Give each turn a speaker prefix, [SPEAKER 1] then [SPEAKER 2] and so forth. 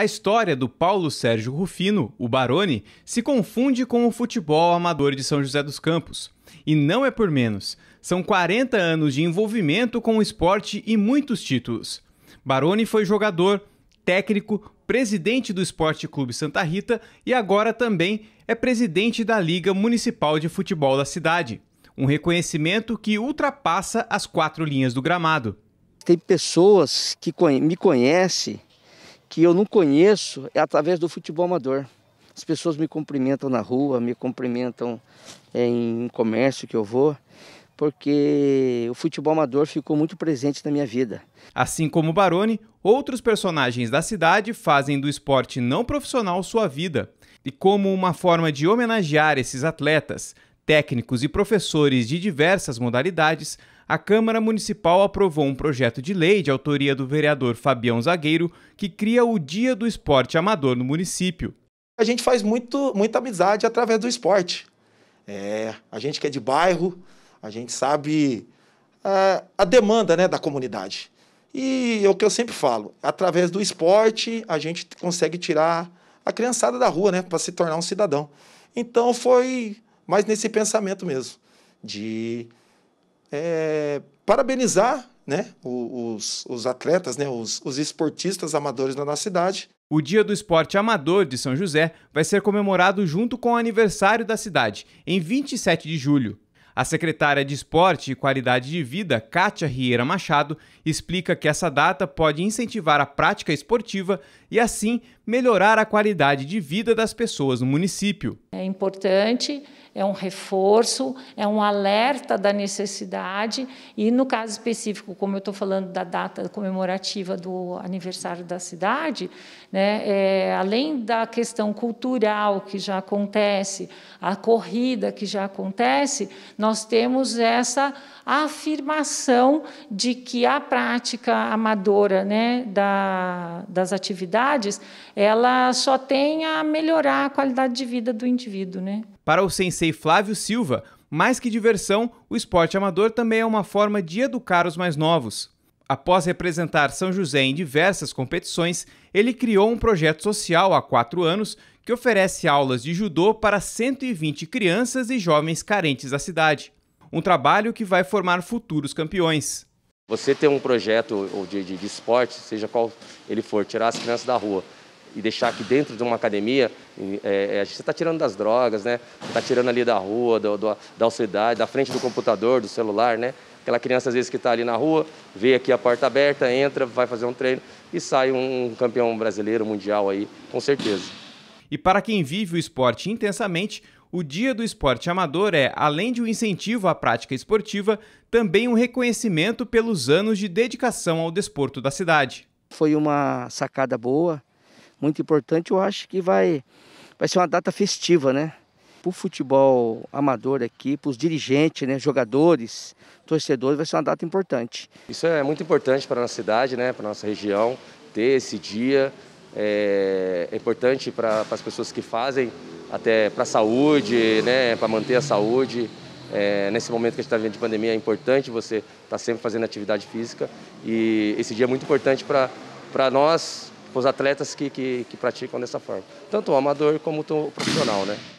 [SPEAKER 1] A história do Paulo Sérgio Rufino, o Barone, se confunde com o futebol amador de São José dos Campos. E não é por menos. São 40 anos de envolvimento com o esporte e muitos títulos. Baroni foi jogador, técnico, presidente do Esporte Clube Santa Rita e agora também é presidente da Liga Municipal de Futebol da cidade. Um reconhecimento que ultrapassa as quatro linhas do gramado.
[SPEAKER 2] Tem pessoas que me conhecem que eu não conheço é através do futebol amador. As pessoas me cumprimentam na rua, me cumprimentam é, em comércio que eu vou, porque o futebol amador ficou muito presente na minha vida.
[SPEAKER 1] Assim como Baroni, outros personagens da cidade fazem do esporte não profissional sua vida. E como uma forma de homenagear esses atletas, técnicos e professores de diversas modalidades, a Câmara Municipal aprovou um projeto de lei de autoria do vereador Fabião Zagueiro que cria o Dia
[SPEAKER 3] do Esporte Amador no município. A gente faz muito, muita amizade através do esporte. É, a gente que é de bairro, a gente sabe a, é, a demanda né, da comunidade. E é o que eu sempre falo, através do esporte a gente consegue tirar a criançada da rua, né, para se tornar um cidadão. Então foi mas nesse pensamento mesmo, de é, parabenizar né, os, os atletas, né, os, os esportistas amadores da nossa cidade.
[SPEAKER 1] O Dia do Esporte Amador de São José vai ser comemorado junto com o aniversário da cidade, em 27 de julho. A secretária de Esporte e Qualidade de Vida, Kátia Rieira Machado, explica que essa data pode incentivar a prática esportiva e, assim, melhorar a qualidade de vida das pessoas no município.
[SPEAKER 4] É importante é um reforço, é um alerta da necessidade, e no caso específico, como eu estou falando da data comemorativa do aniversário da cidade, né, é, além da questão cultural que já acontece, a corrida que já acontece, nós temos essa afirmação de que a prática amadora né, da, das atividades ela só tem a melhorar a qualidade de vida do indivíduo. Né?
[SPEAKER 1] Para o sensei Flávio Silva, mais que diversão, o esporte amador também é uma forma de educar os mais novos. Após representar São José em diversas competições, ele criou um projeto social há quatro anos que oferece aulas de judô para 120 crianças e jovens carentes da cidade. Um trabalho que vai formar futuros campeões.
[SPEAKER 5] Você ter um projeto de, de, de esporte, seja qual ele for, tirar as crianças da rua, e deixar que dentro de uma academia, é, é, você está tirando das drogas, né? Você está tirando ali da rua, do, do, da ociosidade, da frente do computador, do celular, né? Aquela criança, às vezes, que está ali na rua, vê aqui a porta aberta, entra, vai fazer um treino e sai um campeão brasileiro, mundial aí, com certeza. E
[SPEAKER 1] para quem vive o esporte intensamente, o Dia do Esporte Amador é, além de um incentivo à prática esportiva, também um reconhecimento pelos anos de dedicação ao desporto da
[SPEAKER 2] cidade. Foi uma sacada boa, muito importante. Eu acho que vai, vai ser uma data festiva, né? Para o futebol amador aqui, para os dirigentes, né, jogadores, torcedores, vai ser uma data importante.
[SPEAKER 5] Isso é muito importante para a nossa cidade, né, para a nossa região, ter esse dia. É, é importante para as pessoas que fazem, até para a saúde, né, para manter a saúde. É, nesse momento que a gente está vivendo de pandemia, é importante você estar tá sempre fazendo atividade física. E esse dia é muito importante para nós, para os atletas que, que, que praticam dessa forma, tanto o amador como o profissional, né?